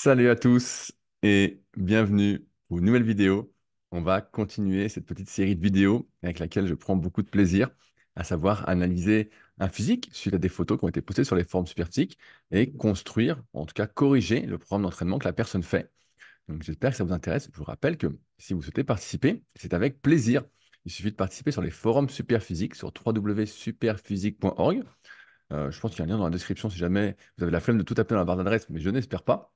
Salut à tous et bienvenue aux nouvelles vidéos, On va continuer cette petite série de vidéos avec laquelle je prends beaucoup de plaisir, à savoir analyser un physique suite à des photos qui ont été postées sur les forums superphysiques et construire, en tout cas corriger le programme d'entraînement que la personne fait. Donc j'espère que ça vous intéresse. Je vous rappelle que si vous souhaitez participer, c'est avec plaisir. Il suffit de participer sur les forums superphysiques sur www.superphysique.org. Euh, je pense qu'il y a un lien dans la description si jamais vous avez la flemme de tout appeler dans la barre d'adresse, mais je n'espère pas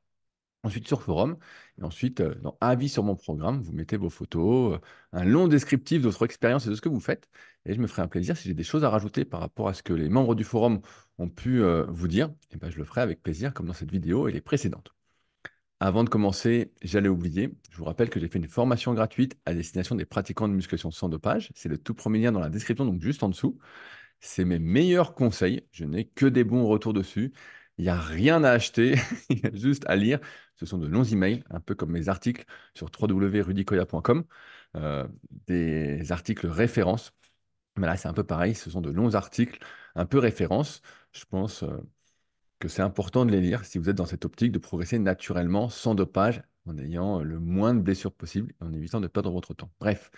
ensuite sur forum, et ensuite euh, dans avis sur mon programme, vous mettez vos photos, euh, un long descriptif de votre expérience et de ce que vous faites, et je me ferai un plaisir si j'ai des choses à rajouter par rapport à ce que les membres du forum ont pu euh, vous dire, et eh ben je le ferai avec plaisir comme dans cette vidéo et les précédentes. Avant de commencer, j'allais oublier, je vous rappelle que j'ai fait une formation gratuite à destination des pratiquants de musculation sans dopage, c'est le tout premier lien dans la description, donc juste en dessous. C'est mes meilleurs conseils, je n'ai que des bons retours dessus. Il n'y a rien à acheter, il y a juste à lire. Ce sont de longs emails, un peu comme mes articles sur www.rudicoya.com, euh, des articles références. Mais là, c'est un peu pareil, ce sont de longs articles, un peu références. Je pense euh, que c'est important de les lire si vous êtes dans cette optique de progresser naturellement, sans dopage, en ayant euh, le moins de blessures possible, en évitant de perdre votre temps. Bref,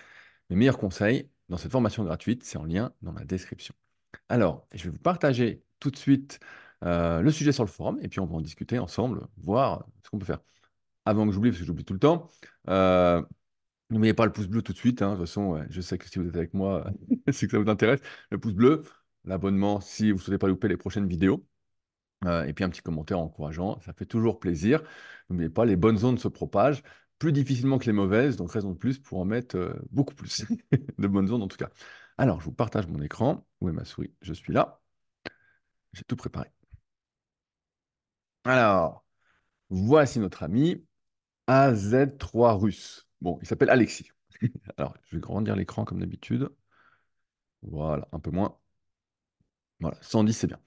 mes meilleurs conseils dans cette formation gratuite, c'est en lien dans la description. Alors, je vais vous partager tout de suite euh, le sujet sur le forum et puis on va en discuter ensemble, voir ce qu'on peut faire. Avant que j'oublie, parce que j'oublie tout le temps, euh, n'oubliez pas le pouce bleu tout de suite. Hein. de toute façon, je sais que si vous êtes avec moi, c'est que ça vous intéresse. Le pouce bleu, l'abonnement si vous ne souhaitez pas louper les prochaines vidéos. Euh, et puis un petit commentaire encourageant, ça fait toujours plaisir. N'oubliez pas, les bonnes ondes se propagent plus difficilement que les mauvaises, donc raison de plus pour en mettre beaucoup plus de bonnes ondes en tout cas. Alors, je vous partage mon écran. Où est ma souris Je suis là. J'ai tout préparé. Alors, voici notre ami AZ3 russe. Bon, il s'appelle Alexis. Alors, je vais grandir l'écran comme d'habitude. Voilà, un peu moins. Voilà, 110, c'est bien.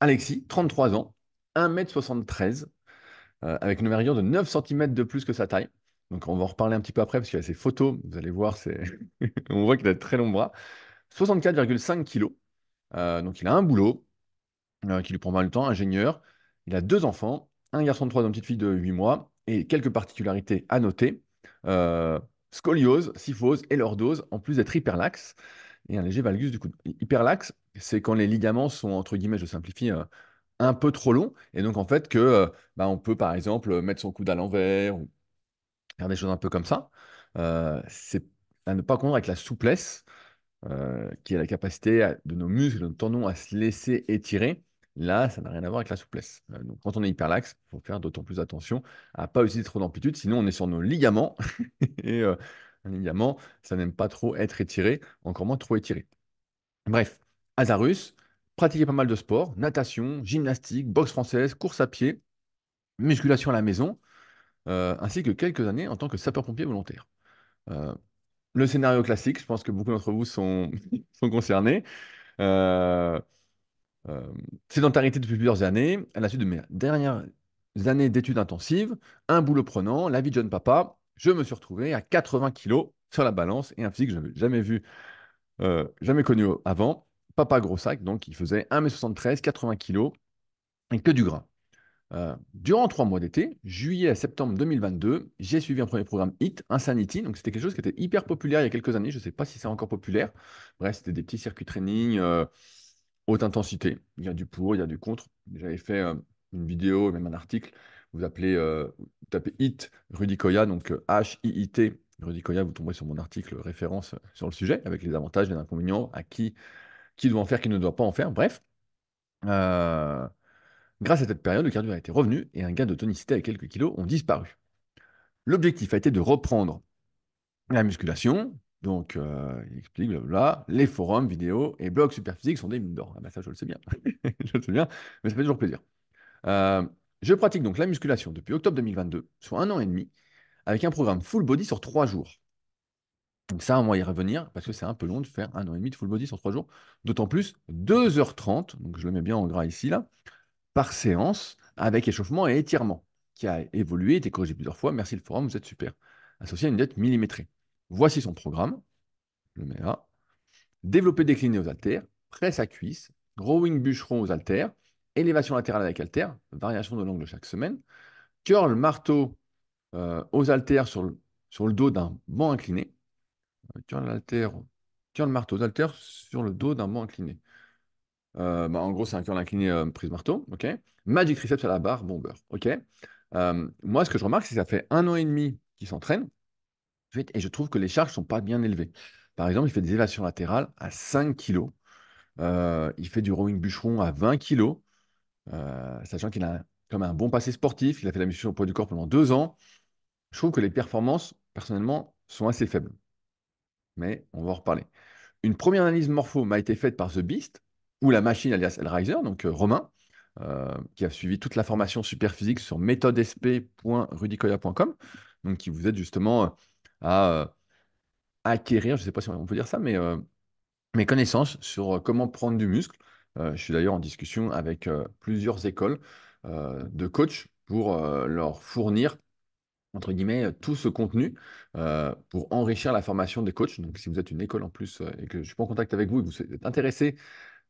Alexis, 33 ans, 1m73, euh, avec une variation de 9 cm de plus que sa taille. Donc, on va en reparler un petit peu après, parce qu'il a ses photos. Vous allez voir, on voit qu'il a de très longs bras. 64,5 kg. Euh, donc, il a un boulot euh, qui lui prend mal le temps, ingénieur. Il a deux enfants, un garçon de 3 ans, une petite fille de 8 mois, et quelques particularités à noter. Euh, scoliose, syphose et lordose, en plus d'être hyperlaxe, et un léger valgus du coup. Hyperlaxe, c'est quand les ligaments sont, entre guillemets, je simplifie, euh, un peu trop longs, et donc en fait que euh, bah, on peut par exemple mettre son coude à l'envers ou faire des choses un peu comme ça. c'est à ne pas confondre avec la souplesse, qui est la capacité de nos muscles, de nos tendons à se laisser étirer Là, ça n'a rien à voir avec la souplesse. Euh, donc, quand on est hyperlaxe, il faut faire d'autant plus attention à pas utiliser trop d'amplitude, sinon on est sur nos ligaments. et euh, un ligament, ça n'aime pas trop être étiré, encore moins trop étiré. Bref, Azarus, pratiquez pas mal de sports, natation, gymnastique, boxe française, course à pied, musculation à la maison, euh, ainsi que quelques années en tant que sapeur-pompier volontaire. Euh, le scénario classique, je pense que beaucoup d'entre vous sont, sont concernés. Euh, euh, sédentarité depuis plusieurs années, à la suite de mes dernières années d'études intensives, un boulot prenant, la vie de jeune papa, je me suis retrouvé à 80 kilos sur la balance et un physique que je n'avais jamais vu, euh, jamais connu avant. Papa gros sac, donc il faisait 1m73, 80 kilos et que du gras. Euh, durant trois mois d'été, juillet à septembre 2022, j'ai suivi un premier programme HIT, Insanity. Donc, c'était quelque chose qui était hyper populaire il y a quelques années. Je ne sais pas si c'est encore populaire. Bref, c'était des petits circuits training haute intensité. Il y a du pour, il y a du contre. J'avais fait euh, une vidéo, même un article. Vous appelez, vous euh, tapez HIT Rudikoya, donc H-I-I-T euh, Rudy Vous tombez sur mon article référence sur le sujet avec les avantages, et les inconvénients, à qui, qui doit en faire, qui ne doit pas en faire. Bref. grâce à cette période, le cardio a été revenu et un gain de tonicité à quelques kilos ont disparu. L'objectif a été de reprendre la musculation donc, euh, il explique, là, les forums vidéos et blogs physiques sont des mines d'or. Ah ben ça, je le sais bien. je le sais bien, mais ça fait toujours plaisir. Euh, je pratique donc la musculation depuis octobre 2022, soit un an et demi, avec un programme full body sur trois jours. Donc ça, on va y revenir, parce que c'est un peu long de faire un an et demi de full body sur trois jours, d'autant plus 2h30, donc je le mets bien en gras ici, là, par séance, avec échauffement et étirement, qui a évolué, été corrigé plusieurs fois, merci le forum, vous êtes super, associé à une dette millimétrée. Voici son programme. le mets là. Développé décliné aux haltères, presse à cuisse, rowing bûcheron aux haltères, élévation latérale avec haltères, variation de l'angle chaque semaine, curl marteau euh, aux haltères sur le, sur le dos d'un banc incliné, euh, curl, marteau aux haltères sur le dos d'un banc incliné. Euh, bah, en gros, c'est un curl incliné prise marteau. ok Magic triceps à la barre, bomber. ok moi, ce que je remarque, c'est que ça fait un an et demi qu'il s'entraîne. Et je trouve que les charges ne sont pas bien élevées. Par exemple, il fait des élévations latérales à 5 kg. Euh, il fait du rowing bûcheron à 20 kg, euh, sachant qu'il a comme un bon passé sportif. Il a fait la mission au poids du corps pendant deux ans. Je trouve que les performances, personnellement, sont assez faibles. Mais on va en reparler. Une première analyse morpho m'a été faite par The Beast, ou la machine alias Riser, donc euh, Romain, qui a suivi toute la formation super physique sur méthodesp.rudicoya.com, donc qui vous aide justement à euh, acquérir, je ne sais pas si on peut dire ça, mais euh, mes connaissances sur euh, comment prendre du muscle. je suis d'ailleurs en discussion avec plusieurs écoles de coachs pour leur fournir entre guillemets, tout ce contenu pour enrichir la formation des coachs. Donc, si vous êtes une école en plus et que je suis en contact avec vous et que vous êtes intéressé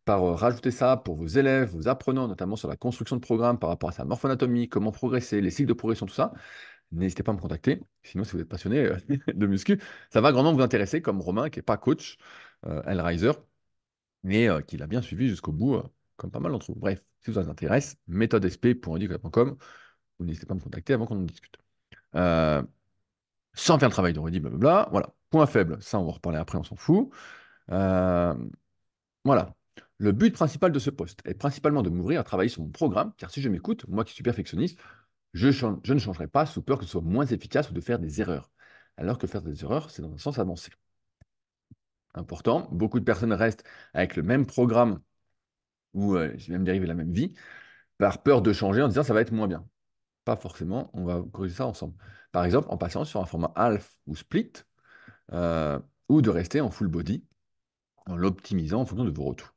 par rajouter ça pour vos élèves, vos apprenants, notamment sur la construction de programmes par rapport à sa morphonatomie, comment progresser, les cycles de progression, tout ça, n'hésitez pas à me contacter. Sinon, si vous êtes passionné euh, de muscu, ça va grandement vous intéresser, comme Romain, qui n'est pas coach euh, riser, mais euh, qui l'a bien suivi jusqu'au bout, euh, comme pas mal d'entre vous. Bref, si ça vous intéresse, pour vous n'hésitez pas à me contacter avant qu'on en discute. sans faire le travail de Rudy, blablabla. Voilà. Point faible, ça, on va reparler après, on s'en fout. voilà. Le but principal de ce poste est principalement de m'ouvrir à travailler sur mon programme, car si je m'écoute, moi qui suis perfectionniste, je, ne changerai pas sous peur que ce soit moins efficace ou de faire des erreurs. Alors que faire des erreurs, c'est dans un sens avancé. Important, beaucoup de personnes restent avec le même programme ou euh, même dérivé la même vie, par peur de changer en disant ça va être moins bien. Pas forcément, on va corriger ça ensemble. Par exemple, en passant sur un format half ou split, euh, ou de rester en full body, en l'optimisant en fonction de vos retours.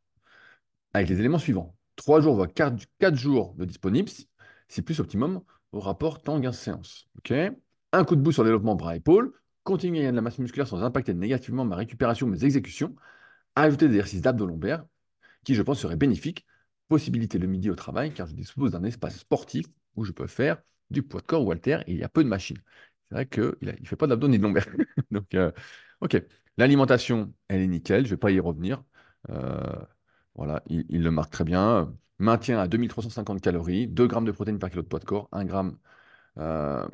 Avec les éléments suivants, 3 jours, voire 4, jours de disponibles, c'est plus optimum, au rapport temps-gain-séance. ok un coup de bout sur le développement bras-épaule, continuer à gagner de la masse musculaire sans impacter négativement ma récupération, mes exécutions, ajouter des exercices d'abdos-lombaires, qui je pense seraient bénéfiques, possibilité le midi au travail, car je dispose d'un espace sportif où je peux faire du poids de corps ou alter, et il y a peu de machines. C'est vrai qu'il ne fait pas d'abdos ni de lombaires. Donc, euh, ok. L'alimentation, elle est nickel, je ne vais pas y revenir. Euh, voilà, il, il, le marque très bien maintien à 2350 calories, 2 grammes de protéines par kilo de poids de corps, 1 gramme euh,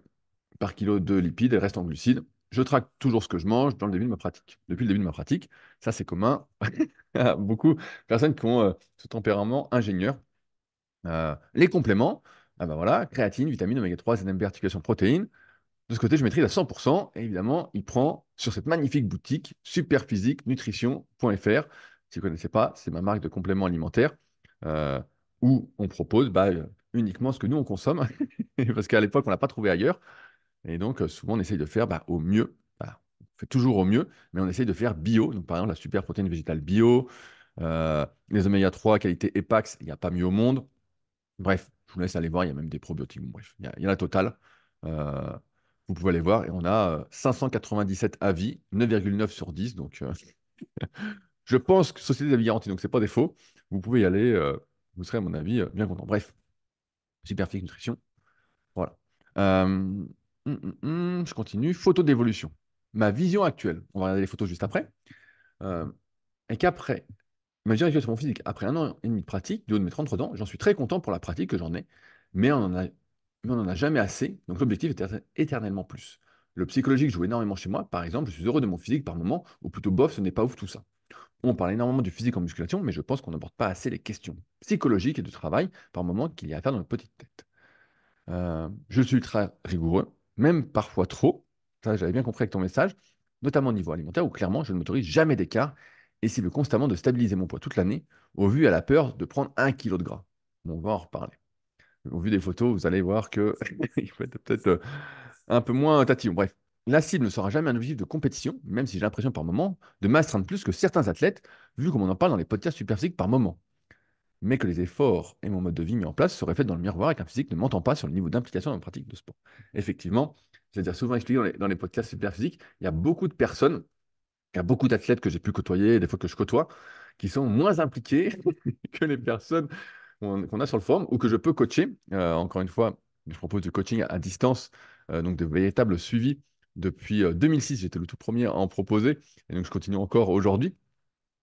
par kilo de lipides et reste en glucides. Je traque toujours ce que je mange dans le début de ma pratique. Depuis le début de ma pratique, ça c'est commun à beaucoup de personnes qui ont euh, ce tempérament ingénieur. Euh, les compléments, ah ben voilà, créatine, vitamine, oméga 3, ZMB, articulation protéines. De ce côté, je maîtrise à 100%. Et évidemment, il prend sur cette magnifique boutique superphysique-nutrition.fr. Si vous ne connaissez pas, c'est ma marque de compléments alimentaires où on propose bah, euh, uniquement ce que nous, on consomme, parce qu'à l'époque, on n'a pas trouvé ailleurs. Et donc, euh, souvent, on essaye de faire bah, au mieux. on fait toujours au mieux, mais on essaye de faire bio. Donc, par exemple, la super protéine végétale bio, euh, les oméga 3, qualité EPAX, il n'y a pas mieux au monde. Bref, je vous laisse aller voir, il y a même des probiotiques. bref, il y, en a total. vous pouvez aller voir. Et on a 597 avis, 9,9 sur 10. Donc, je pense que Société d'avis garantie, donc n'est pas défaut. Vous pouvez y aller vous serez, à mon avis, euh, bien content. Bref, super physique, nutrition. Voilà. Euh, hum, hum, hum, je continue. Photo d'évolution. Ma vision actuelle, on va regarder les photos juste après, euh, Et est qu'après, ma vision actuelle sur mon physique, après un an et demi de pratique, du haut de mes 33 ans, j'en suis très content pour la pratique que j'en ai, mais on n'en a, a, jamais assez, donc l'objectif est éternellement plus. Le psychologique joue énormément chez moi, par exemple, je suis heureux de mon physique par moment, ou plutôt bof, ce n'est pas ouf tout ça. On parle énormément du physique en musculation, mais je pense qu'on n'aborde pas assez les questions psychologiques et de travail par moment qu'il y a à faire dans notre petite tête. Euh, je suis ultra rigoureux, même parfois trop. j'avais bien compris avec ton message, notamment au niveau alimentaire, où clairement, je ne m'autorise jamais d'écart et cible constamment de stabiliser mon poids toute l'année, au vu à la peur de prendre un kilo de gras. on va en reparler. Au vu des photos, vous allez voir que faut être peut-être euh, un peu moins tatillon. Bref, la cible ne sera jamais un objectif de compétition, même si j'ai l'impression par moment de m'astreindre plus que certains athlètes, vu comme on en parle dans les podcasts super physiques par moment. Mais que les efforts et mon mode de vie mis en place seraient faits dans le miroir avec un physique ne m'entend pas sur le niveau d'implication dans la pratique de sport. Effectivement, c'est-à-dire souvent expliqué dans les, podcasts super physiques, il y a beaucoup de personnes, il y a beaucoup d'athlètes que j'ai pu côtoyer, des fois que je côtoie, qui sont moins impliqués que les personnes qu'on a sur le forum ou que je peux coacher. Euh, encore une fois, je propose du coaching à, distance, euh, donc de véritables suivis depuis 2006. Euh, j'étais le tout premier à en proposer. Et donc, je continue encore aujourd'hui.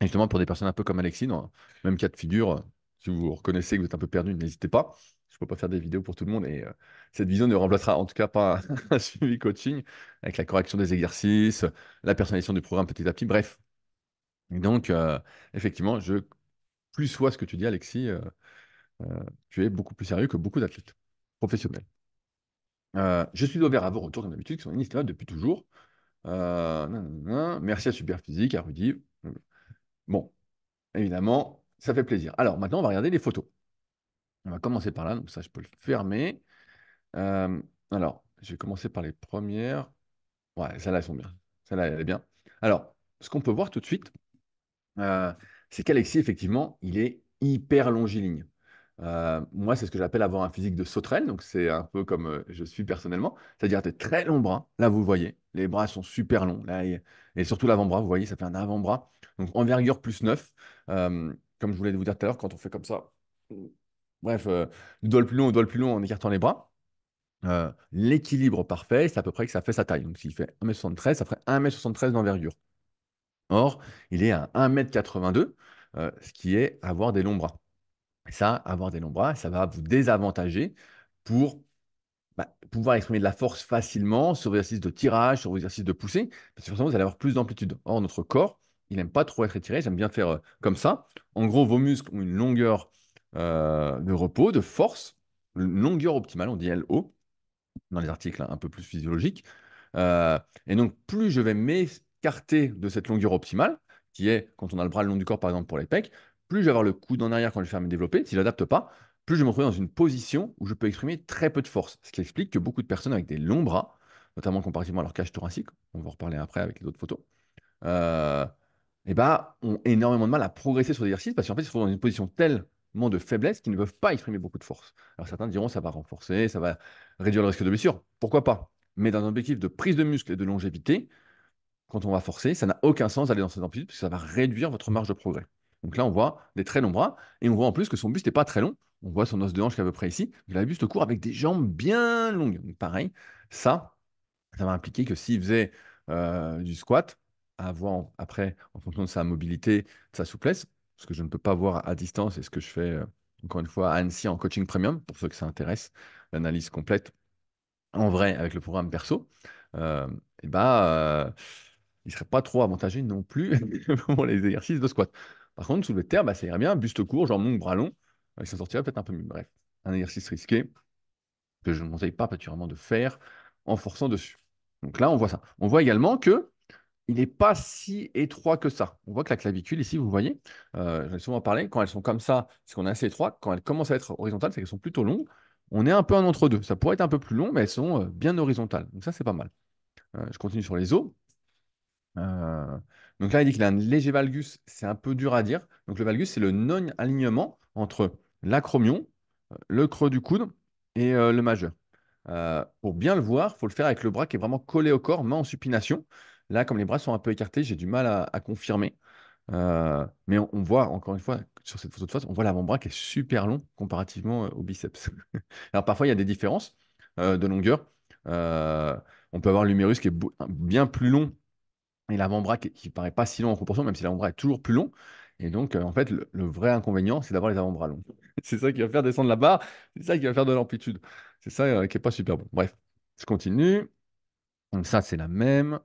justement, pour des personnes un peu comme Alexis, dans même cas de figure, euh, si vous reconnaissez que vous êtes un peu perdu, n'hésitez pas. Je ne peux pas faire des vidéos pour tout le monde et euh, cette vision ne remplacera en tout cas pas un suivi coaching avec la correction des exercices, la personnalisation du programme petit à petit, bref. donc, effectivement, je plus soit ce que tu dis, Alexis, tu es beaucoup plus sérieux que beaucoup d'athlètes professionnels. Euh, je suis ouvert à vos retours, comme d'habitude, qui sont inestimables depuis toujours. Euh, merci à Superphysique, à Rudy. Bon, évidemment, ça fait plaisir. Alors, maintenant, on va regarder les photos. On va commencer par là, donc ça, je peux le fermer. Euh, alors, je vais commencer par les premières. Ouais, celles-là, elles sont bien. Celle-là, elle est bien. Alors, ce qu'on peut voir tout de suite, c'est qu'Alexis, effectivement, il est hyper longiligne moi, c'est ce que j'appelle avoir un physique de sauterelle. Donc, c'est un peu comme je suis personnellement. C'est-à-dire, tu très longs bras. Là, vous voyez, les bras sont super longs. Là, et, surtout l'avant-bras, vous voyez, ça fait un avant-bras. Donc, envergure plus 9. comme je voulais vous dire tout à l'heure, quand on fait comme ça, bref, on doigt le plus long doigt le plus long en écartant les bras. L'équilibre parfait, c'est à peu près que ça fait sa taille. Donc, s'il fait 1m73, ça ferait 1m73 d'envergure. Or, il est à 1m82, ce qui est avoir des longs bras ça, avoir des longs bras, ça va vous désavantager pour bah, pouvoir exprimer de la force facilement sur vos exercices de tirage, sur vos exercices de poussée, parce que forcément, vous allez avoir plus d'amplitude. Or, notre corps, il n'aime pas trop être étiré, j'aime bien faire euh, comme ça. En gros, vos muscles ont une longueur euh, de repos, de force, une longueur optimale, on dit LO, dans les articles hein, un peu plus physiologiques. Euh, et donc, plus je vais m'écarter de cette longueur optimale, qui est quand on a le bras le long du corps, par exemple, pour les pecs, plus je vais avoir le coude en arrière quand je vais faire mes développés, si je n'adapte pas, plus je vais me retrouver dans une position où je peux exprimer très peu de force. Ce qui explique que beaucoup de personnes avec des longs bras, notamment comparativement à leur cage thoracique, on va en reparler après avec les autres photos, bah, ont énormément de mal à progresser sur l'exercice parce qu'en fait, ils sont dans une position tellement de faiblesse qu'ils ne peuvent pas exprimer beaucoup de force. Alors certains diront ça va renforcer, ça va réduire le risque de blessure. Pourquoi pas Mais dans un objectif de prise de muscle et de longévité, quand on va forcer, ça n'a aucun sens d'aller dans cette amplitude parce que ça va réduire votre marge de progrès. Donc là, on voit des très longs bras et on voit en plus que son buste n'est pas très long. On voit son os de hanche qui à peu près ici. Il a le buste court avec des jambes bien longues. Donc pareil, ça, ça va impliquer que s'il faisait euh, du squat, à voir après, en fonction de sa mobilité, de sa souplesse, ce que je ne peux pas voir à distance et ce que je fais, euh, encore une fois, à Annecy en coaching premium, pour ceux que ça intéresse, l'analyse complète en vrai avec le programme perso, euh, et bah, il ne serait pas trop avantagé non plus pour les exercices de squat. Par contre, sous le terre, bah, ça irait bien. Buste court, genre mon bras long, ça euh, s'en sortirait peut-être un peu mieux. Bref, un exercice risqué que je ne conseille pas particulièrement de faire en forçant dessus. Donc là, on voit ça. On voit également que il n'est pas si étroit que ça. On voit que la clavicule, ici, vous voyez, euh, j'en ai souvent parlé, quand elles sont comme ça, c'est qu'on est assez étroit. Quand elles commencent à être horizontales, c'est qu'elles sont plutôt longues. On est un peu en entre-deux. Ça pourrait être un peu plus long, mais elles sont euh, bien horizontales. Donc ça, c'est pas mal. je continue sur les os. Euh, donc là, il dit qu'il a un léger valgus, c'est un peu dur à dire. Donc le valgus, c'est le non-alignement entre l'acromion, euh, le creux du coude et euh, le majeur. pour bien le voir, il faut le faire avec le bras qui est vraiment collé au corps, main en supination. Là, comme les bras sont un peu écartés, j'ai du mal à, confirmer. mais on, voit, encore une fois, sur cette photo de face, on voit l'avant-bras qui est super long comparativement au biceps. Alors parfois, il y a des différences de longueur. on peut avoir l'humérus qui est bien plus long et l'avant-bras qui, ne paraît pas si long en proportion, même si l'avant-bras est toujours plus long. Et donc, euh, en fait, le, vrai inconvénient, c'est d'avoir les avant-bras longs. c'est ça qui va faire descendre la barre, c'est ça qui va faire de l'amplitude. C'est ça euh, qui n'est pas super bon. Bref, je continue. Donc ça, c'est la même.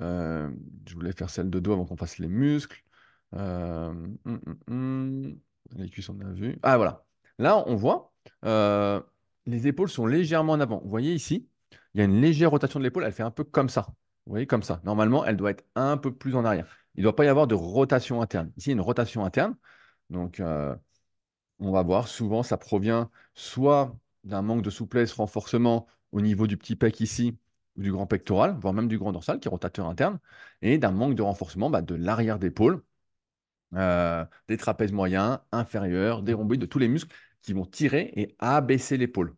Euh, je voulais faire celle de dos avant qu'on fasse les muscles. Hum, hum, hum. Les cuisses, on a vu. Ah, voilà. Là, on voit, les épaules sont légèrement en avant. Vous voyez ici, il y a une légère rotation de l'épaule, elle fait un peu comme ça. Vous voyez, comme ça. Normalement, elle doit être un peu plus en arrière. Il ne doit pas y avoir de rotation interne. Ici, il y a une rotation interne. Donc, euh, on va voir. Souvent, ça provient soit d'un manque de souplesse, renforcement au niveau du petit pec ici, ou du grand pectoral, voire même du grand dorsal, qui est rotateur interne, et d'un manque de renforcement bah, de l'arrière d'épaule, euh, des trapèzes moyens, inférieurs, des rhomboïdes, de tous les muscles qui vont tirer et abaisser l'épaule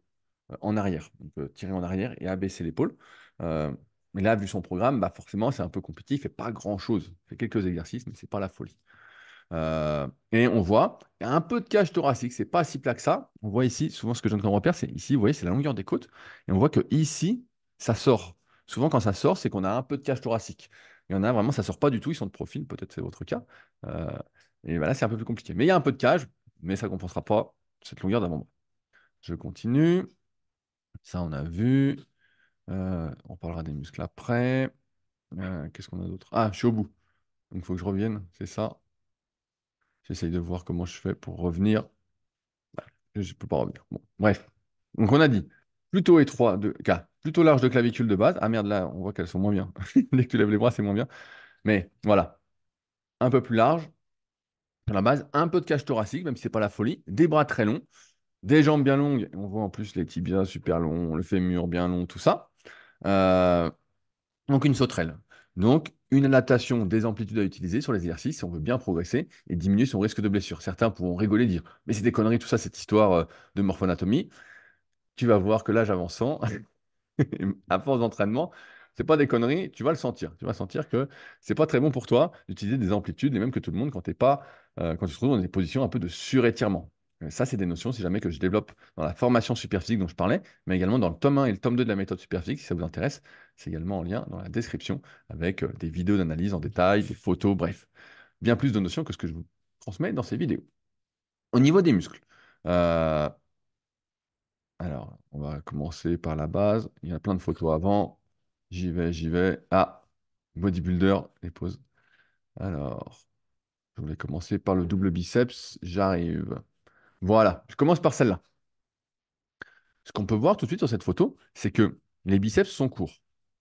euh, en arrière. On peut tirer en arrière et abaisser l'épaule. Euh, mais là, vu son programme, bah forcément, c'est un peu compétitif fait pas grand-chose. Il fait quelques exercices, mais ce n'est pas la folie. Euh, et on voit, il y a un peu de cage thoracique, Ce n'est pas si plat que ça. On voit ici, souvent ce que je viens de repère, c'est ici, vous voyez, c'est la longueur des côtes. Et on voit que ici, ça sort. Souvent, quand ça sort, c'est qu'on a un peu de cage thoracique. Il y en a vraiment, ça ne sort pas du tout, ils sont de profil, peut-être c'est votre cas. Euh, et voilà, bah, c'est un peu plus compliqué. Mais il y a un peu de cage, mais ça ne compensera pas cette longueur d'avant-bras. Je continue. Ça, on a vu. Euh, on parlera des muscles après. Euh, qu'est-ce qu'on a d'autre Ah, je suis au bout. Donc, il faut que je revienne. C'est ça. J'essaye de voir comment je fais pour revenir. Bah, je ne peux pas revenir. Bon, bref. Donc, on a dit plutôt étroit de cas, plutôt large de clavicule de base. Ah merde, là, on voit qu'elles sont moins bien. Dès que tu lèves les bras, c'est moins bien. Mais voilà. Un peu plus large à la base. Un peu de cage thoracique, même si ce n'est pas la folie. Des bras très longs. Des jambes bien longues. On voit en plus les tibias super longs, le fémur bien long, tout ça. Euh, donc une sauterelle. Donc une adaptation des amplitudes à utiliser sur les exercices si on veut bien progresser et diminuer son risque de blessure. Certains pourront rigoler et dire Mais c'est des conneries, tout ça, cette histoire euh, de morphonatomie, Tu vas voir que l'âge avançant, à force d'entraînement, c'est pas des conneries, tu vas le sentir. Tu vas sentir que c'est pas très bon pour toi d'utiliser des amplitudes, les mêmes que tout le monde, quand, es pas, euh, quand tu te trouves dans des positions un peu de surétirement. Euh, ça, c'est des notions, si jamais, que je développe dans la formation superphysique dont je parlais, mais également dans le tome 1 et le tome 2 de la méthode superphysique, si ça vous intéresse. C'est également en lien dans la description avec euh, des vidéos d'analyse en détail, des photos, bref. Bien plus de notions que ce que je vous transmets dans ces vidéos. Au niveau des muscles, euh, alors, on va commencer par la base. Il y a plein de photos avant. J'y vais, j'y vais. Ah, bodybuilder, les poses. Alors, je voulais commencer par le double biceps. J'arrive. Voilà, je commence par celle-là. Ce qu'on peut voir tout de suite sur cette photo, c'est que les biceps sont courts.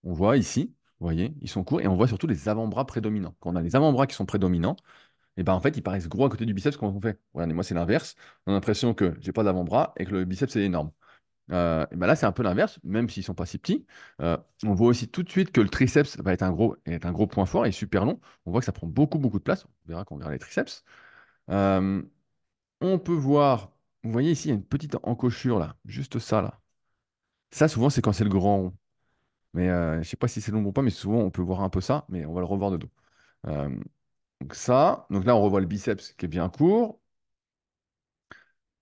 On voit ici, vous voyez, ils sont courts et on voit surtout les avant-bras prédominants. Quand on a les avant-bras qui sont prédominants, et eh ben en fait, ils paraissent gros à côté du biceps quand on fait. Regardez-moi, c'est l'inverse. On a l'impression que j'ai pas d'avant-bras et que le biceps est énorme. Euh, et ben là, c'est un peu l'inverse, même s'ils sont pas si petits. Euh, on voit aussi tout de suite que le triceps va être un gros, est un gros point fort et super long. On voit que ça prend beaucoup, beaucoup de place. On verra quand on verra les triceps. Euh, on peut voir, vous voyez ici, il y a une petite encochure là, juste ça là. Ça, souvent, c'est quand c'est le grand rond. Mais euh, je ne sais pas si c'est long ou pas, mais souvent, on peut voir un peu ça, mais on va le revoir de dos. Euh, donc ça, donc là, on revoit le biceps qui est bien court.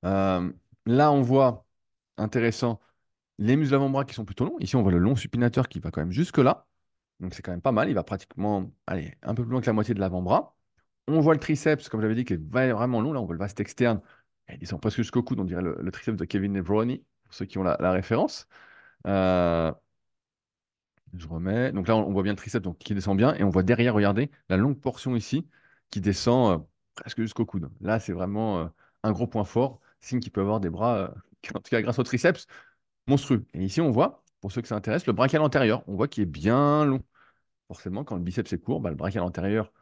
Euh, là, on voit, intéressant, les muscles avant-bras qui sont plutôt longs. Ici, on voit le long supinateur qui va quand même jusque là. Donc, c'est quand même pas mal. Il va pratiquement, aller un peu plus loin que la moitié de l'avant-bras. On voit le triceps, comme j'avais dit, qui est vraiment long. Là, on voit le vaste externe. Il sont presque jusqu'au coude, on dirait le, triceps de Kevin Nevroni, pour ceux qui ont la, référence. Euh, je remets. Donc là, on, voit bien le triceps donc, qui descend bien. Et on voit derrière, regardez, la longue portion ici qui descend euh, presque jusqu'au coude. Là, c'est vraiment euh, un gros point fort. Signe qu'il peut avoir des bras, en tout cas grâce au triceps, monstrueux. Et ici, on voit, pour ceux que ça intéresse, le brachial antérieur. On voit qu'il est bien long. Forcément, quand le biceps est court, bah, le brachial antérieur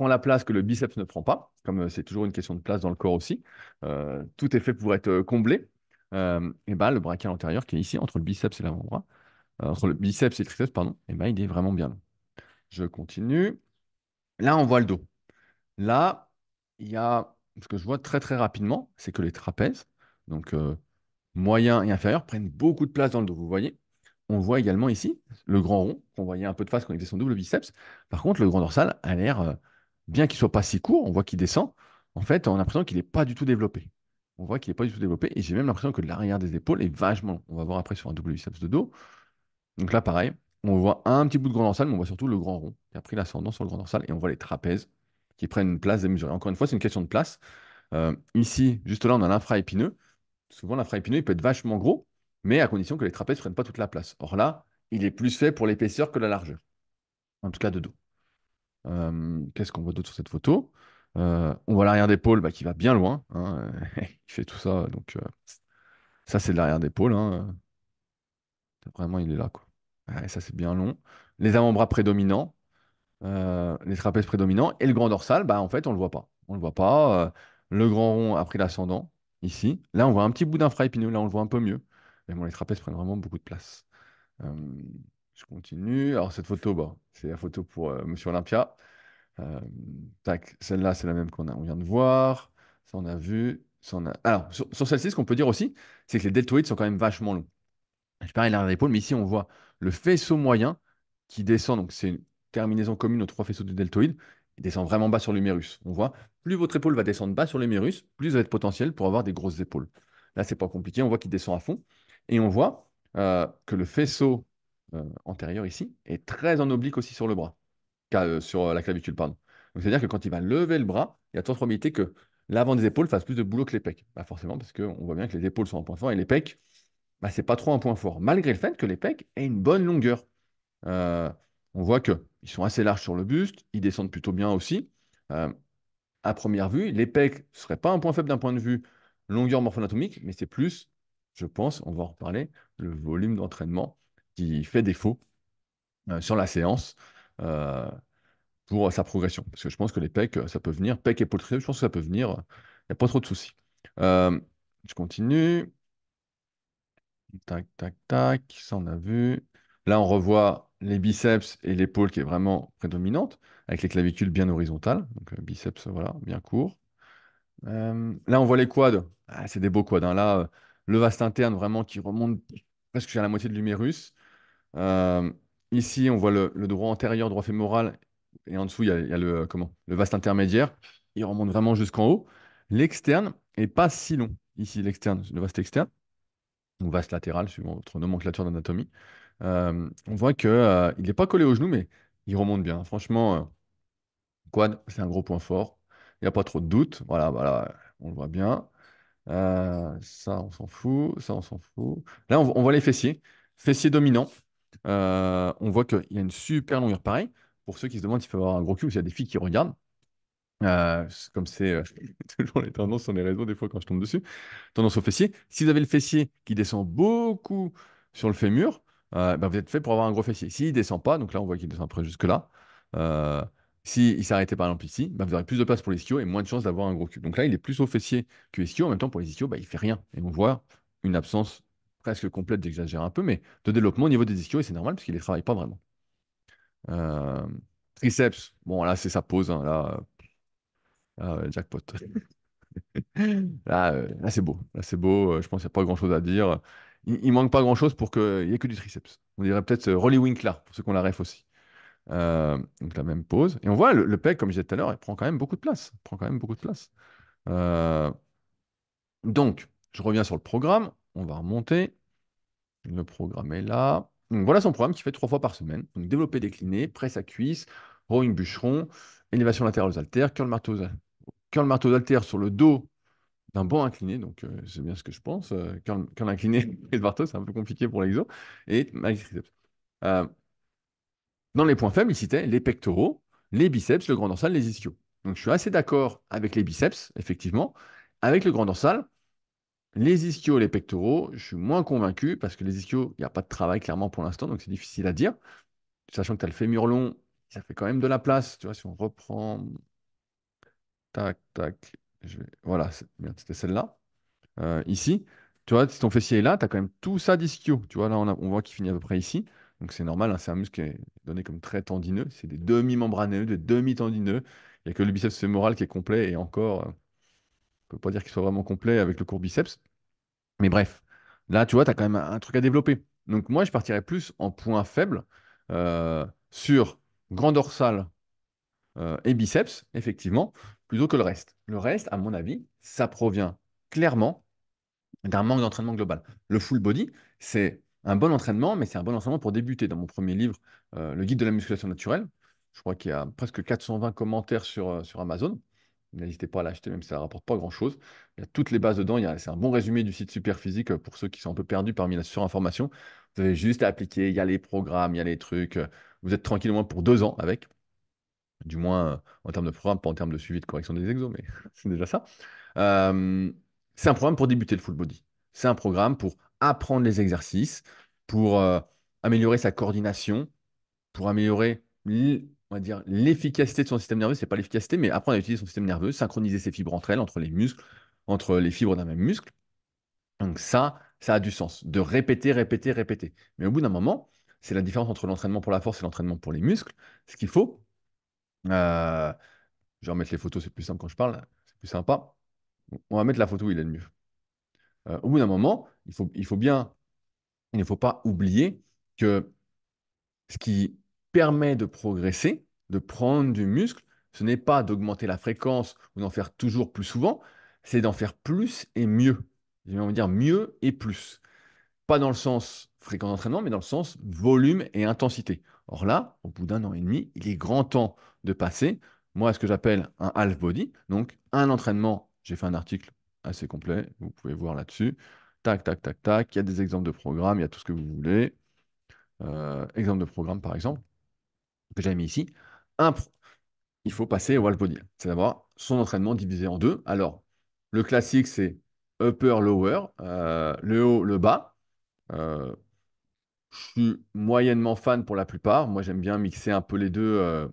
prend la place que le biceps ne prend pas, comme euh, c'est toujours une question de place dans le corps aussi, euh, tout est fait pour être euh, comblé, et ben, le braquet antérieur qui est ici, entre le biceps et l'avant-bras, entre le biceps et le triceps, pardon, et ben, il est vraiment bien Je continue. Là, on voit le dos. Là, il y a ce que je vois très très rapidement, c'est que les trapèzes, donc moyen et inférieur, prennent beaucoup de place dans le dos. Vous voyez, on voit également ici le grand rond qu'on voyait un peu de face quand il faisait son double biceps. Par contre, le grand dorsal a l'air bien qu'il soit pas si court, on voit qu'il descend. En fait, on a l'impression qu'il n'est pas du tout développé. On voit qu'il n'est pas du tout développé. Et j'ai même l'impression que l'arrière des épaules est vachement long. On va voir après sur un double biceps de dos. Donc là, pareil, on voit un petit bout de grand dorsal, mais on voit surtout le grand rond qui a pris l'ascendant sur le grand dorsal. Et on voit les trapèzes qui prennent une place démesurée. Encore une fois, c'est une question de place. Euh, ici, juste là, on a l'infra-épineux. Souvent, l'infra-épineux, il peut être vachement gros, mais à condition que les trapèzes ne prennent pas toute la place. Or là, il est plus fait pour l'épaisseur que la largeur. En tout cas, de dos. Qu'est-ce qu'on voit d'autre sur cette photo On voit l'arrière d'épaule bah, qui va bien loin. Hein. il fait tout ça. Donc, ça, c'est de l'arrière d'épaule. Hein, euh. Vraiment, il est là. Quoi. ça, c'est bien long. Les avant-bras prédominants, euh, les trapèzes prédominants et le grand dorsal, bah, en fait, on ne le voit pas. On le voit pas. Euh, le grand rond a pris l'ascendant ici. Là, on voit un petit bout d'un épineux. Là, on le voit un peu mieux. Mais bon, les trapèzes prennent vraiment beaucoup de place. Je continue. Alors, cette photo, c'est la photo pour euh, Monsieur Olympia. Euh, tac, celle-là, c'est la même qu'on on vient de voir. Ça, on a vu. Alors, sur, celle-ci, ce qu'on peut dire aussi, c'est que les deltoïdes sont quand même vachement longs. Je parle de l'arrière d'épaule, mais ici, on voit le faisceau moyen qui descend. Donc, c'est une terminaison commune aux trois faisceaux du deltoïde. Il descend vraiment bas sur l'humérus. On voit, plus votre épaule va descendre bas sur l'humérus, plus vous avez de potentiel pour avoir des grosses épaules. Là, c'est pas compliqué. On voit qu'il descend à fond. Et on voit euh, que le faisceau euh, antérieur ici et très en oblique aussi sur le bras, euh, sur euh, la clavicule, pardon. C'est-à-dire que quand il va lever le bras, il y a de probabilité que l'avant des épaules fasse plus de boulot que les pecs. Bah, forcément, parce qu'on voit bien que les épaules sont en point fort et les pecs, bah, ce pas trop un point fort, malgré le fait que les pecs aient une bonne longueur. on voit qu'ils sont assez larges sur le buste, ils descendent plutôt bien aussi. à première vue, les pecs ne seraient pas un point faible d'un point de vue longueur morpho mais c'est plus, je pense, on va en reparler, le volume d'entraînement qui fait défaut euh, sur la séance euh, pour sa progression. Parce que je pense que les pecs, ça peut venir. Pecs et pôle je pense que ça peut venir. Il n'y a pas trop de soucis. Euh, je continue. Tac, tac, tac. Ça, on a vu. Là, on revoit les biceps et l'épaule qui est vraiment prédominante, avec les clavicules bien horizontales. Donc, biceps, voilà, bien court. là, on voit les quads. Ah, c'est des beaux quads. Hein. Là, le vaste interne, vraiment, qui remonte presque à la moitié de l'humérus. Euh, ici, on voit le, droit antérieur, droit fémoral, et en dessous, il y a, le, euh, comment, le vaste intermédiaire. Il remonte vraiment jusqu'en haut. L'externe n'est pas si long. Ici, l'externe, le vaste externe, ou vaste latéral, suivant votre nomenclature d'anatomie. Euh, on voit qu'il il n'est pas collé au genou, mais il remonte bien. Franchement, quad, c'est un gros point fort. Il n'y a pas trop de doute. Voilà, voilà, on le voit bien. ça, on s'en fout. Ça, on s'en fout. Là, on, on, voit les fessiers. Fessiers dominants. Euh, on voit qu'il y a une super longueur pareil. Pour ceux qui se demandent s'il faut avoir un gros cul, il y a des filles qui regardent. Euh, comme c'est euh, toujours les tendances sur les réseaux, des fois quand je tombe dessus, tendance au fessier. Si vous avez le fessier qui descend beaucoup sur le fémur, ben vous êtes fait pour avoir un gros fessier. S'il ne descend pas, donc là on voit qu'il descend presque jusque-là, s'il s'arrêtait par exemple ici, ben vous aurez plus de place pour les et moins de chances d'avoir un gros cul. Donc là il est plus au fessier que ischio, en même temps pour les ischios, ben, il ne fait rien. Et on voit une absence presque complète, j'exagère un peu, mais de développement au niveau des ischios, c'est normal parce qu'il ne les travaille pas vraiment. Euh, triceps, bon là c'est sa pose, hein, là, euh, euh, jackpot. là, c'est beau, là c'est beau, je pense qu'il n'y a pas grand-chose à dire. Il, ne manque pas grand-chose pour qu'il n'y ait que du triceps. On dirait peut-être Rolly Winkler, pour ceux qu'on la ref aussi. donc la même pose. Et on voit le, le pec, comme je disais tout à l'heure, il prend quand même beaucoup de place. prend quand même beaucoup de place. donc, je reviens sur le programme. On va remonter. Le programme est là. Donc voilà son programme qui fait trois fois par semaine. Donc développer décliné, presse à cuisse, rowing bûcheron, élévation latérale aux haltères, curl marteau, curl marteau haltères sur le dos d'un banc incliné. Donc euh, c'est bien ce que je pense. Euh, curl, incliné et de marteau, c'est un peu compliqué pour l'exo. Et triceps. Euh, dans les points faibles, il citait les pectoraux, les biceps, le grand dorsal, les ischios. Donc je suis assez d'accord avec les biceps, effectivement. Avec le grand dorsal, les ischio, les pectoraux, je suis moins convaincu parce que les ischio, il n'y a pas de travail clairement pour l'instant, donc c'est difficile à dire. Sachant que tu as le fémur long, ça fait quand même de la place. Tu vois, si on reprend. Tac, tac. Je Voilà, c'était celle-là. Euh, ici. Tu vois, si ton fessier est là, tu as quand même tout ça d'ischio. Tu vois, là, on, on voit qu'il finit à peu près ici. Donc c'est normal, hein, c'est un muscle qui est donné comme très tendineux. C'est des demi-membraneux, des demi-tendineux. Il n'y a que le biceps fémoral qui est complet et encore, euh, peut pas dire qu'il soit vraiment complet avec le court biceps. Mais bref, là, tu vois, tu as quand même un, truc à développer. Donc moi, je partirais plus en point faible euh, sur grand dorsal euh, et biceps, effectivement, plutôt que le reste. Le reste, à mon avis, ça provient clairement d'un manque d'entraînement global. Le full body, c'est un bon entraînement, mais c'est un bon entraînement pour débuter. Dans mon premier livre, euh, Le guide de la musculation naturelle, je crois qu'il y a presque 420 commentaires sur, sur Amazon. N'hésitez pas à l'acheter, même si ça ne rapporte pas grand-chose. Il y a toutes les bases dedans. C'est un bon résumé du site Superphysique euh, pour ceux qui sont un peu perdus parmi la surinformation. Vous avez juste à appliquer. Il y a les programmes, il y a les trucs. Euh, vous êtes tranquille au moins pour deux ans avec. Du moins euh, en termes de programme, pas en termes de suivi de correction des exos, mais c'est déjà ça. c'est un programme pour débuter le full body. C'est un programme pour apprendre les exercices, pour améliorer sa coordination, pour améliorer on va dire, l'efficacité de son système nerveux, c'est pas l'efficacité, mais apprendre à utiliser son système nerveux, synchroniser ses fibres entre elles, entre les muscles, entre les fibres d'un même muscle. Donc ça, ça a du sens, de répéter, répéter, répéter. Mais au bout d'un moment, c'est la différence entre l'entraînement pour la force et l'entraînement pour les muscles. Ce qu'il faut, euh, je vais remettre les photos, c'est plus simple quand je parle, c'est plus sympa. On va mettre la photo où il est le mieux. Euh, au bout d'un moment, il faut, il faut bien, il ne faut pas oublier que ce qui permet de progresser, de prendre du muscle, ce n'est pas d'augmenter la fréquence ou d'en faire toujours plus souvent, c'est d'en faire plus et mieux. J'ai envie de dire mieux et plus. Pas dans le sens fréquence d'entraînement, mais dans le sens volume et intensité. Or là, au bout d'un an et demi, il est grand temps de passer, moi, à ce que j'appelle un half body, donc un entraînement. J'ai fait un article assez complet, vous pouvez voir là-dessus. Tac, tac, tac, tac. Il y a des exemples de programmes, il y a tout ce que vous voulez. Euh, exemple de programme, par exemple que j'avais mis ici, un pro, il faut passer au wall body. C'est d'avoir son entraînement divisé en deux. Alors, le classique, c'est upper-lower, euh, le haut, le bas. Euh, je suis moyennement fan pour la plupart. Moi, j'aime bien mixer un peu les deux euh,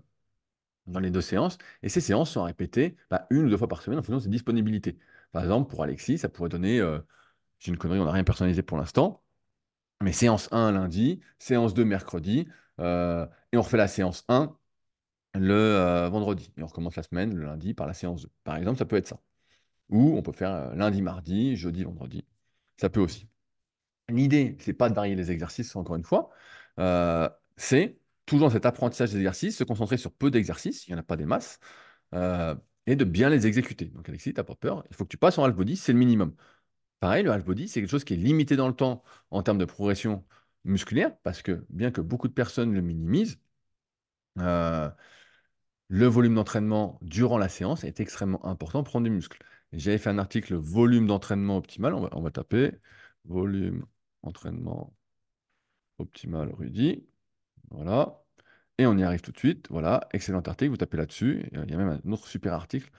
dans les deux séances. Et ces séances sont répétées bah, une ou deux fois par semaine en fonction de ses disponibilités. Par exemple, pour Alexis, ça pourrait donner, j'ai une connerie, on n'a rien personnalisé pour l'instant, mais séance 1 lundi, séance 2 mercredi, euh, et on refait la séance 1 le euh, vendredi. Et on recommence la semaine, le lundi, par la séance 2. Par exemple, ça peut être ça. Ou on peut faire euh, lundi, mardi, jeudi, vendredi. Ça peut aussi. L'idée, c'est pas de varier les exercices, encore une fois. c'est toujours cet apprentissage des exercices, se concentrer sur peu d'exercices, il n'y en a pas des masses, et de bien les exécuter. Donc Alexis, t'as pas peur, il faut que tu passes en half body, c'est le minimum. Pareil, le half body, c'est quelque chose qui est limité dans le temps en termes de progression musculaire, parce que bien que beaucoup de personnes le minimisent, euh, le volume d'entraînement durant la séance est extrêmement important pour prendre du muscle. J'avais fait un article volume d'entraînement optimal, on va, taper volume entraînement optimal Rudy. Voilà. Et on y arrive tout de suite. Voilà, excellent article, vous tapez là-dessus. Euh, il y a même un autre super article,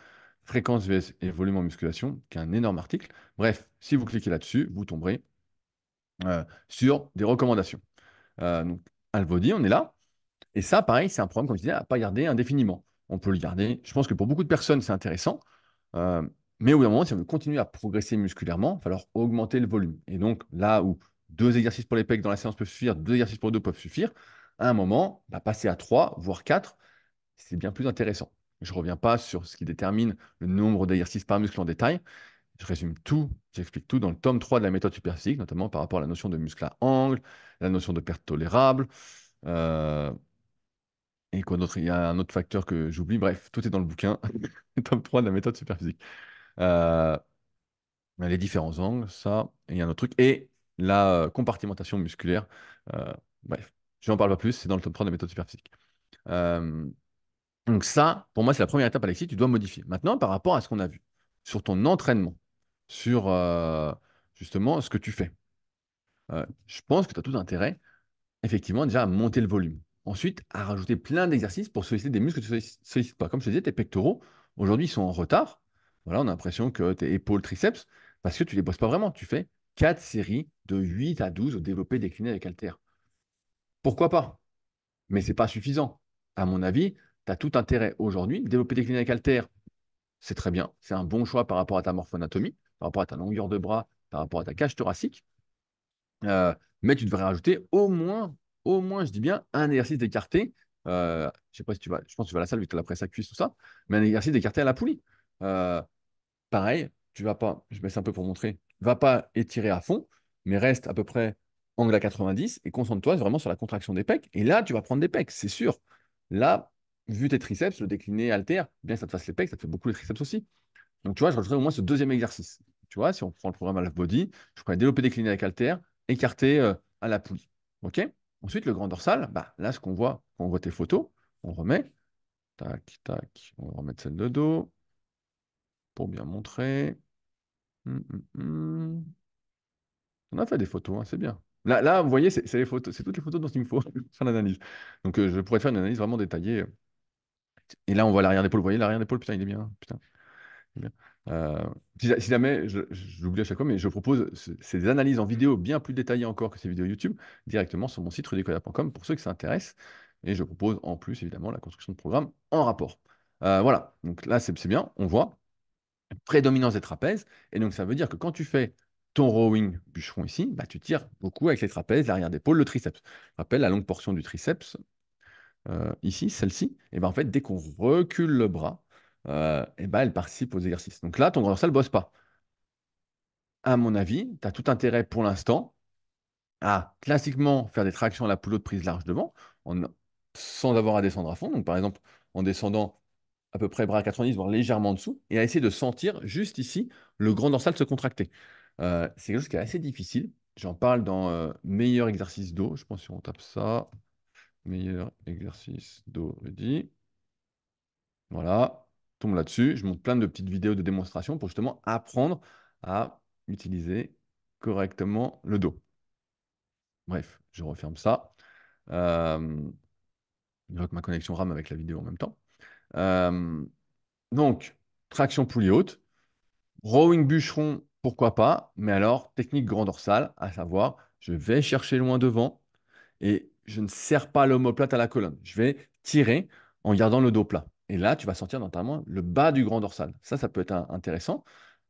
fréquence VS et volume en musculation, qui est un énorme article. Bref, si vous cliquez là-dessus, vous tomberez euh, sur des recommandations. Euh, donc, dit, on est là. Et ça, pareil, c'est un problème comme je disais, à pas garder indéfiniment. On peut le garder. Je pense que pour beaucoup de personnes, c'est intéressant. Euh, mais au bout moment, si on veut continuer à progresser musculairement, il va falloir augmenter le volume. Et donc, là où deux exercices pour les dans la séance peuvent suffire, deux exercices pour deux peuvent suffire, à un moment, bah, passer à trois, voire quatre, c'est bien plus intéressant. Je ne reviens pas sur ce qui détermine le nombre d'exercices par muscle en détail, je résume tout, j'explique tout dans le tome 3 de la méthode superphysique, notamment par rapport à la notion de muscle à angle, la notion de perte tolérable. Euh, et Il y a un autre facteur que j'oublie. Bref, tout est dans le bouquin, le tome 3 de la méthode superphysique. Euh, les différents angles, ça, il y a un autre truc. Et la euh, compartimentation musculaire. bref, je n'en parle pas plus, c'est dans le tome 3 de la méthode superphysique. donc ça, pour moi, c'est la première étape, Alexis, tu dois modifier. Maintenant, par rapport à ce qu'on a vu sur ton entraînement, sur euh, justement ce que tu fais. Euh, je pense que tu as tout intérêt, effectivement, déjà à monter le volume. Ensuite, à rajouter plein d'exercices pour solliciter des muscles que tu ne sollicites pas. Comme je te disais, tes pectoraux, aujourd'hui, ils sont en retard. Voilà, on a l'impression que tes épaules, triceps, parce que tu ne les bosses pas vraiment. Tu fais 4 séries de 8 à 12 au développé décliné avec Alter. Pourquoi pas Mais ce n'est pas suffisant. À mon avis, tu as tout intérêt aujourd'hui. Développer décliné avec Alter, c'est très bien. C'est un bon choix par rapport à ta morphoanatomie par rapport à ta longueur de bras, par rapport à ta cage thoracique. Euh, mais tu devrais rajouter au moins, au moins, je dis bien, un exercice d'écarté. Je euh, je sais pas si tu vas, je pense que tu vas à la salle vu que tu as la presse à cuisse, tout ça, mais un exercice d'écarté à la poulie. Euh, pareil, tu vas pas, je baisse un peu pour montrer, va pas étirer à fond, mais reste à peu près angle à 90 et concentre-toi vraiment sur la contraction des pecs. Et là, tu vas prendre des pecs, c'est sûr. Là, vu tes triceps, le décliné altère, bien que ça te fasse les pecs, ça te fait beaucoup les triceps aussi. Donc, tu vois, je rajouterais au moins ce deuxième exercice. Tu vois, si on prend le programme à la Body, je pourrais développer décliné avec Alter, écarter euh, à la poulie. OK Ensuite, le grand dorsal, bah, là, ce qu'on voit, quand on voit tes photos, on remet. Tac, tac. On va remettre celle de dos pour bien montrer. Hum, hum, hum. On a fait des photos, hein, c'est bien. Là, là, vous voyez, c'est toutes les photos dont il me faut faire l'analyse. Donc, euh, je pourrais faire une analyse vraiment détaillée. Et là, on voit l'arrière d'épaule. Vous voyez l'arrière d'épaule, putain, il est bien. Hein, putain. Euh, si, jamais, je, l'oublie à chaque fois, mais je propose ces analyses en vidéo bien plus détaillées encore que ces vidéos YouTube directement sur mon site rudicoya.com pour ceux qui s'intéressent. Et je propose en plus, évidemment, la construction de programmes en rapport. Euh, voilà, donc là, c'est bien, on voit prédominance des trapèzes. Et donc, ça veut dire que quand tu fais ton rowing bûcheron ici, bah, tu tires beaucoup avec les trapèzes, l'arrière d'épaule, le triceps. Je rappelle, la longue portion du triceps, euh, ici, celle-ci, et bien en fait, dès qu'on recule le bras, euh, eh ben, elle participe aux exercices. Donc là, ton grand dorsal ne bosse pas. À mon avis, tu as tout intérêt pour l'instant à classiquement faire des tractions à la de prise large devant, sans avoir à descendre à fond. Donc par exemple, en descendant à peu près bras à 90, voire légèrement en dessous, et à essayer de sentir juste ici le grand dorsal se contracter. Euh, c'est quelque chose qui est assez difficile. J'en parle dans euh, meilleur exercice dos. Je pense si on tape ça, meilleur exercice dos, dit. Voilà tombe là-dessus. Je monte plein de petites vidéos de démonstration pour justement apprendre à utiliser correctement le dos. Bref, je referme ça. Euh, ma connexion rame avec la vidéo en même temps. Euh, donc, traction poulie haute. Rowing bûcheron, pourquoi pas, mais alors technique grand dorsale, à savoir, je vais chercher loin devant et je ne serre pas l'omoplate à la colonne. Je vais tirer en gardant le dos plat. Et là, tu vas sortir notamment le bas du grand dorsal. Ça, ça peut être intéressant.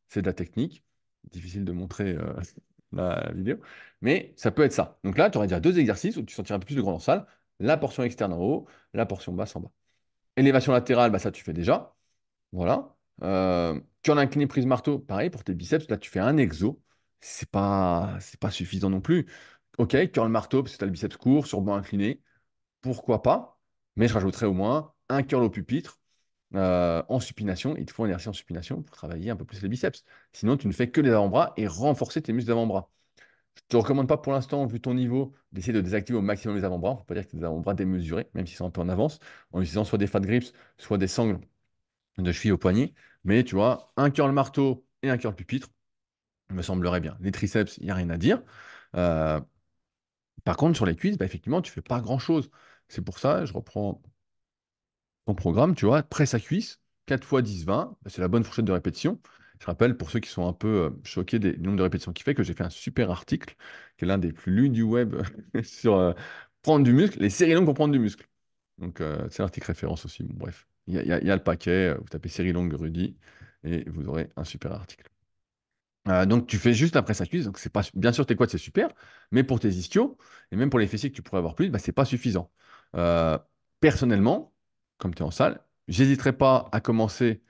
C'est de la technique. Difficile de montrer euh, la, vidéo. Mais ça peut être ça. Donc là, tu aurais déjà deux exercices où tu sentiras un peu plus de grand dorsal. La portion externe en haut, la portion basse en bas. Élévation latérale, bah, ça, tu fais déjà. Voilà. Euh, tu en incliné prise marteau, pareil pour tes biceps. Là, tu fais un exo. C'est pas, c'est pas suffisant non plus. Ok, curl marteau, parce que tu as le biceps court, sur banc incliné. Pourquoi pas Mais je rajouterais au moins un curl au pupitre euh, en supination. Il te faut un en supination pour travailler un peu plus les biceps. Sinon, tu ne fais que les avant-bras et renforcer tes muscles d'avant-bras. Je ne te recommande pas pour l'instant, vu ton niveau, d'essayer de désactiver au maximum les avant-bras. Il ne faut pas dire que tes avant-bras démesurés, même si c'est un peu en avance, en utilisant soit des fat grips, soit des sangles de cheville au poignet. Mais tu vois, un curl marteau et un curl pupitre, me semblerait bien. Les triceps, il n'y a rien à dire. Euh, par contre, sur les cuisses, bah, effectivement, tu ne fais pas grand-chose. C'est pour ça, je reprends programme, tu vois, presse à cuisse, 4 x 10, 20, c'est la bonne fourchette de répétition. Je rappelle, pour ceux qui sont un peu euh, choqués des, nombres de répétitions qui fait, que j'ai fait un super article, qui est l'un des plus lus du web, sur euh, prendre du muscle, les séries longues pour prendre du muscle. Donc, euh, c'est l'article référence aussi. bref, il y, a le paquet, vous tapez série longue Rudy, et vous aurez un super article. donc, tu fais juste la presse à cuisse. Donc, c'est pas, bien sûr, tes quads, c'est super, mais pour tes ischios, et même pour les fessiers que tu pourrais avoir plus, bah, c'est pas suffisant. personnellement, comme tu es en salle. J'hésiterai pas à commencer.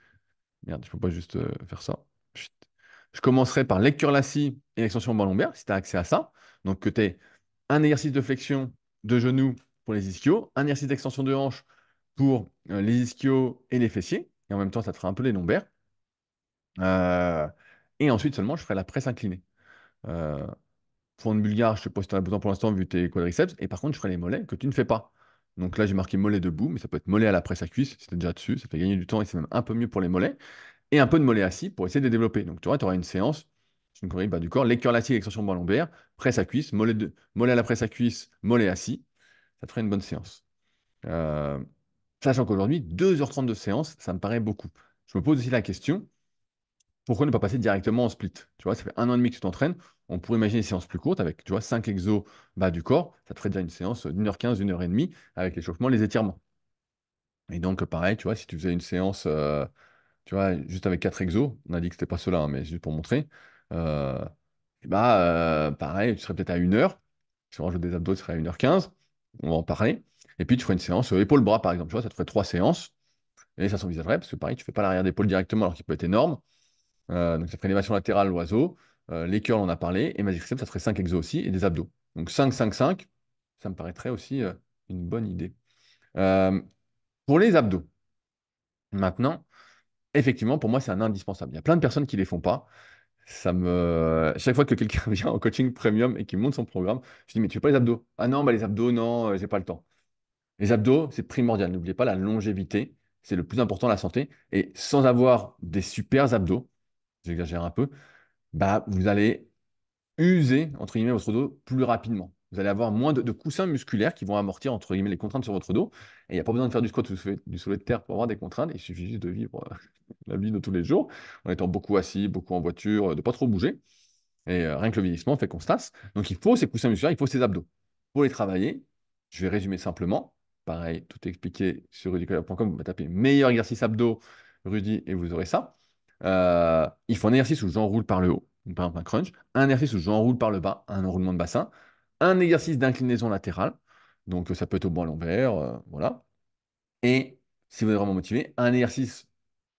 Merde, je peux pas juste euh, faire ça. Je commencerai par lecture lassie et extension bas lombaire si tu as accès à ça. Donc que tu aies un exercice de flexion de genoux pour les ischios, un exercice d'extension de hanche pour euh, les ischios et les fessiers. Et en même temps, ça te fera un peu les lombaires. Euh, et ensuite seulement, je ferai la presse inclinée. pour une bulgare, je ne sais pas si tu pour l'instant vu tes quadriceps. Et par contre, je ferai les mollets que tu ne fais pas. Donc là, j'ai marqué mollet debout, mais ça peut être mollet à la presse à cuisse, c'était déjà dessus, ça fait gagner du temps et c'est même un peu mieux pour les mollets. Et un peu de mollet assis pour essayer de développer. Donc tu vois, tu auras une séance, je ne corrige pas bah, du corps, latique, l'extension bras lombaire, presse à cuisse, mollet, de... à la presse à cuisse, mollet assis. Ça te ferait une bonne séance. Euh, sachant qu'aujourd'hui, 2h30 de séance, ça me paraît beaucoup. Je me pose aussi la question, pourquoi ne pas passer directement en split Tu vois, ça fait un an et demi que tu t'entraînes. On pourrait imaginer une séance plus courte avec, tu vois, 5 exos bas du corps. Ça te ferait déjà une séance d'une heure 15, une heure et demie avec l'échauffement, les étirements. Et donc, pareil, tu vois, si tu faisais une séance, euh, tu vois, juste avec 4 exos, on a dit que n'était pas cela, hein, mais juste pour montrer, euh, bah, euh, pareil, tu serais peut-être à une heure. Si on rajoute des abdos, tu serait à 1h15. On va en parler. Et puis, tu ferais une séance épaule-bras, par exemple. Tu vois, ça te ferait trois séances et ça s'envisagerait parce que, pareil, tu fais pas l'arrière d'épaule directement alors qu'il peut être énorme euh, donc ça ferait l'élévation latérale, l'oiseau, euh, les curls, on a parlé, et Magic ça ferait 5 exos aussi, et des abdos. Donc 5, 5, 5, ça me paraîtrait aussi euh, une bonne idée. pour les abdos, maintenant, effectivement, pour moi, c'est un indispensable. Il y a plein de personnes qui ne les font pas. Ça me... Chaque fois que quelqu'un vient en coaching premium et qui monte son programme, je dis, mais tu fais pas les abdos Ah non, bah les abdos, non, j'ai pas le temps. Les abdos, c'est primordial. N'oubliez pas la longévité, c'est le plus important, la santé. Et sans avoir des super abdos, j'exagère un peu, bah, vous allez user, entre guillemets, votre dos plus rapidement. Vous allez avoir moins de, coussins musculaires qui vont amortir, entre guillemets, les contraintes sur votre dos. Et il n'y a pas besoin de faire du squat ou du soulevé de terre pour avoir des contraintes. Il suffit juste de vivre euh, la vie de tous les jours, en étant beaucoup assis, beaucoup en voiture, euh, de ne pas trop bouger. Et euh, rien que le vieillissement fait qu'on Donc il faut ces coussins musculaires, il faut ces abdos. Pour les travailler, je vais résumer simplement. Pareil, tout est expliqué sur rudicola.com. Vous tapez meilleur exercice abdos, Rudy, et vous aurez ça. Euh, il faut un exercice où j'enroule par le haut, par exemple un crunch, un exercice où j'enroule par le bas, un enroulement de bassin, un exercice d'inclinaison latérale, donc euh, ça peut être au bois à l'envers, euh, voilà. Et si vous êtes vraiment motivé, un exercice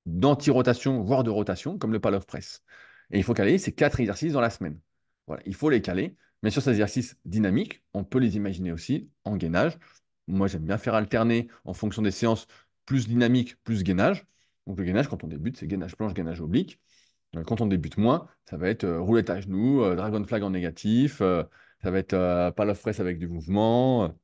d'anti-rotation, voire de rotation, comme le palloff press. Et il faut caler ces quatre exercices dans la semaine. Voilà, il faut les caler. mais sur ces exercices dynamiques, on peut les imaginer aussi en gainage. Moi, j'aime bien faire alterner en fonction des séances, plus dynamique, plus gainage. Donc le gainage, quand on débute, c'est gainage planche, gainage oblique. Euh, quand on débute moins, ça va être euh, roulette à genoux, euh, dragon flag en négatif, ça va être pas of press avec du mouvement.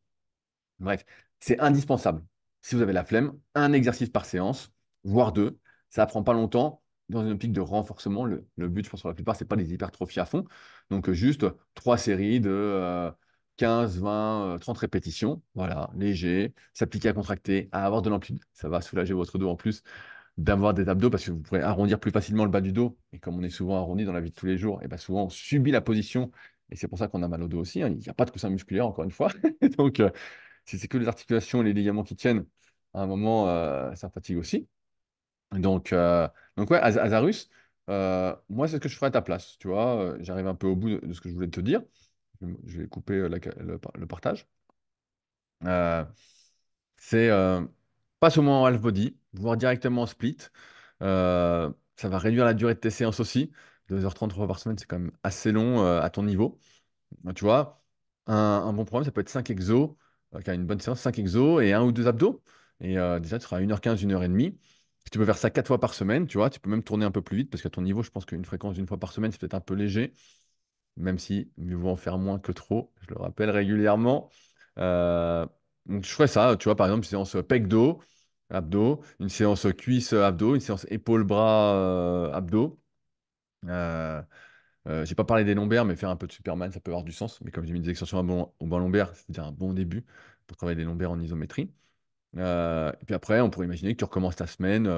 Bref, c'est indispensable. Si vous avez la flemme, un exercice par séance, voire deux, ça ne prend pas longtemps dans une optique de renforcement. Le, but, je pense, pour la plupart, ce n'est pas des hypertrophies à fond. Donc, juste trois séries de 15, 20, 30 répétitions. Voilà, léger, s'appliquer à contracter, à avoir de l'amplitude. Ça va soulager votre dos en plus d'avoir des abdos, parce que vous pourrez arrondir plus facilement le bas du dos. Et comme on est souvent arrondi dans la vie de tous les jours, et eh bien souvent on subit la position. Et c'est pour ça qu'on a mal au dos aussi. Hein. Il n'y a pas de coussin musculaire, encore une fois. Donc, euh, si c'est que les articulations et les ligaments qui tiennent, à un moment, euh, ça fatigue aussi. Donc, euh, donc ouais, Azarus, moi, c'est ce que je ferais à ta place. Tu vois, j'arrive un peu au bout de, ce que je voulais te dire. Je vais couper le, le, partage. c'est au moins en half body, voire directement en split. Euh, ça va réduire la durée de tes séances aussi. 2h30 3 par semaine, c'est quand même assez long euh, à ton niveau. Bah, tu vois, un, bon programme, ça peut être 5 exos, euh, une bonne séance, 5 exos et un ou deux abdos. Et déjà, tu seras à 1h15, 1h30. Si tu peux faire ça 4 fois par semaine, tu vois, tu peux même tourner un peu plus vite parce qu'à ton niveau, je pense qu'une fréquence d'une fois par semaine, c'est peut-être un peu léger, même si mieux vaut en faire moins que trop, je le rappelle régulièrement. donc, je ferais ça, tu vois, par exemple, séance pec dos, abdos, une séance cuisse euh, abdos, une séance épaule bras abdo. Euh, abdos. Euh, euh, j'ai pas parlé des lombaires, mais faire un peu de Superman, ça peut avoir du sens. Mais comme j'ai mis des extensions bon, au bas lombaire, c'est déjà un bon début pour travailler les lombaires en isométrie. et puis après, on pourrait imaginer que tu recommences ta semaine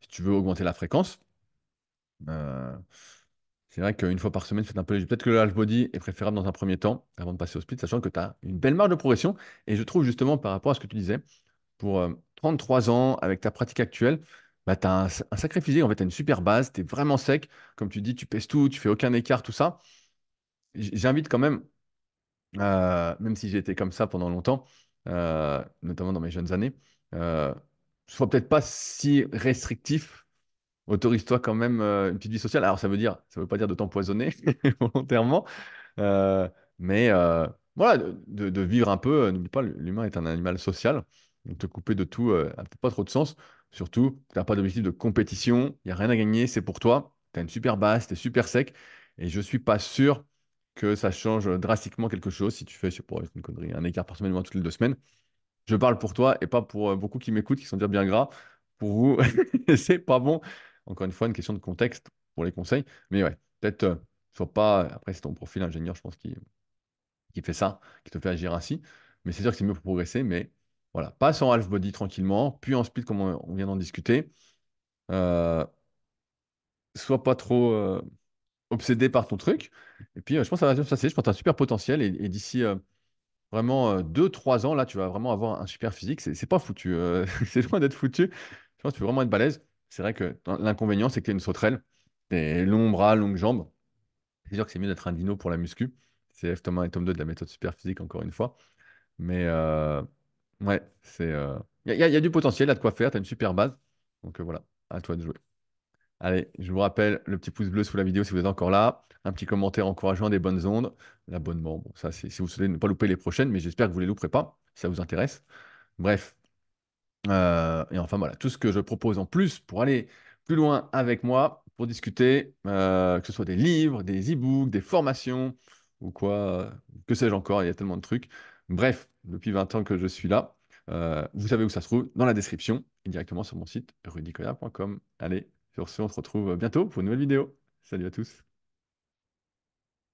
si tu veux augmenter la fréquence. c'est vrai qu'une fois par semaine, c'est un peu Peut-être que le half body est préférable dans un premier temps avant de passer au split, sachant que tu as une belle marge de progression. Et je trouve justement par rapport à ce que tu disais, pour 33 ans, avec ta pratique actuelle, bah, tu as un, sacré physique, en fait, tu as une super base, tu es vraiment sec. Comme tu dis, tu pèses tout, tu fais aucun écart, tout ça. J'invite quand même, euh, même si j'ai été comme ça pendant longtemps, euh, notamment dans mes jeunes années, euh, sois peut-être pas si restrictif. Autorise-toi quand même euh, une petite vie sociale. Alors, ça veut dire, ça veut pas dire de t'empoisonner volontairement, mais voilà, de, vivre un peu. N'oublie pas, l'humain est un animal social te couper de tout n'a euh, peut-être pas trop de sens. Surtout, tu n'as pas d'objectif de compétition, il n'y a rien à gagner, c'est pour toi. Tu as une super base, tu es super sec. Et je ne suis pas sûr que ça change drastiquement quelque chose si tu fais, je sais pas, une connerie, un écart par semaine ou toutes les deux semaines. Je parle pour toi et pas pour euh, beaucoup qui m'écoutent, qui sont déjà bien gras. Pour vous, c'est pas bon. Encore une fois, une question de contexte pour les conseils. Mais ouais, peut-être, ne euh, soit pas. Après, c'est ton profil ingénieur, je pense, qui, qui fait ça, qui te fait agir ainsi. Mais c'est sûr que c'est mieux pour progresser, mais voilà, passe en half body tranquillement, puis en split comme on, vient d'en discuter. Euh, sois pas trop euh, obsédé par ton truc. Et puis, euh, je pense que ça va se passer. Je pense que tu as un super potentiel. Et, d'ici vraiment 2-3 ans, là, tu vas vraiment avoir un super physique. C'est pas foutu. c'est loin d'être foutu. Je pense que tu peux vraiment être balèze. C'est vrai que l'inconvénient, c'est que tu une sauterelle. des long bras, longues jambes. C'est sûr que c'est mieux d'être un dino pour la muscu. C'est F Thomas et Tom 2 de la méthode super physique, encore une fois. Mais, Ouais, c'est. Euh, il y, a du potentiel, il y a de quoi faire, tu as une super base. Donc euh, voilà, à toi de jouer. Allez, je vous rappelle le petit pouce bleu sous la vidéo si vous êtes encore là, un petit commentaire encourageant, des bonnes ondes, l'abonnement. Bon, ça, c'est si vous souhaitez ne pas louper les prochaines, mais j'espère que vous ne les louperez pas, si ça vous intéresse. Bref. Euh, et enfin, voilà, tout ce que je propose en plus pour aller plus loin avec moi, pour discuter, que ce soit des livres, des e-books, des formations ou quoi, que sais-je encore, il y a tellement de trucs. Bref, depuis 20 ans que je suis là, euh, vous savez où ça se trouve, dans la description et directement sur mon site rudicola.com. Allez, sur ce, on se retrouve bientôt pour une nouvelle vidéo. Salut à tous.